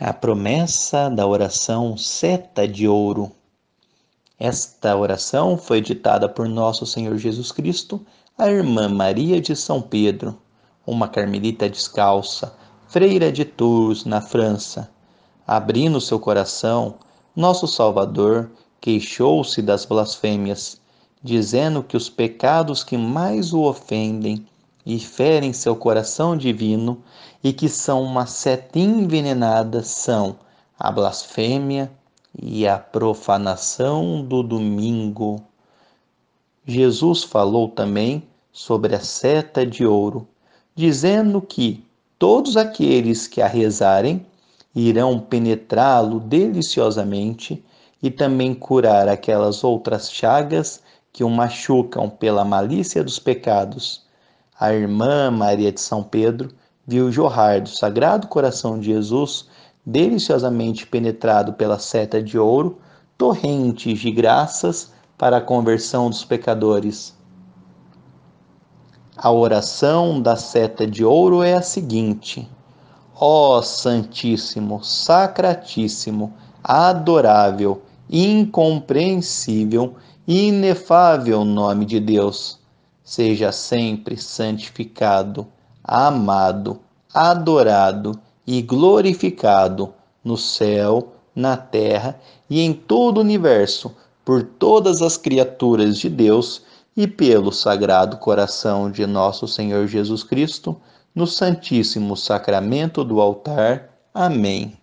a promessa da oração Seta de Ouro. Esta oração foi ditada por Nosso Senhor Jesus Cristo à irmã Maria de São Pedro, uma carmelita descalça, freira de Tours, na França. Abrindo seu coração, Nosso Salvador queixou-se das blasfêmias, dizendo que os pecados que mais o ofendem e ferem seu coração divino e que são uma seta envenenada são a blasfêmia e a profanação do domingo. Jesus falou também sobre a seta de ouro, dizendo que todos aqueles que a rezarem irão penetrá-lo deliciosamente e também curar aquelas outras chagas que o machucam pela malícia dos pecados a irmã Maria de São Pedro viu jorrar do Sagrado Coração de Jesus, deliciosamente penetrado pela seta de ouro, torrentes de graças para a conversão dos pecadores. A oração da seta de ouro é a seguinte: Ó Santíssimo, Sacratíssimo, adorável, incompreensível, inefável nome de Deus, seja sempre santificado, amado, adorado e glorificado no céu, na terra e em todo o universo, por todas as criaturas de Deus e pelo Sagrado Coração de Nosso Senhor Jesus Cristo, no Santíssimo Sacramento do altar. Amém.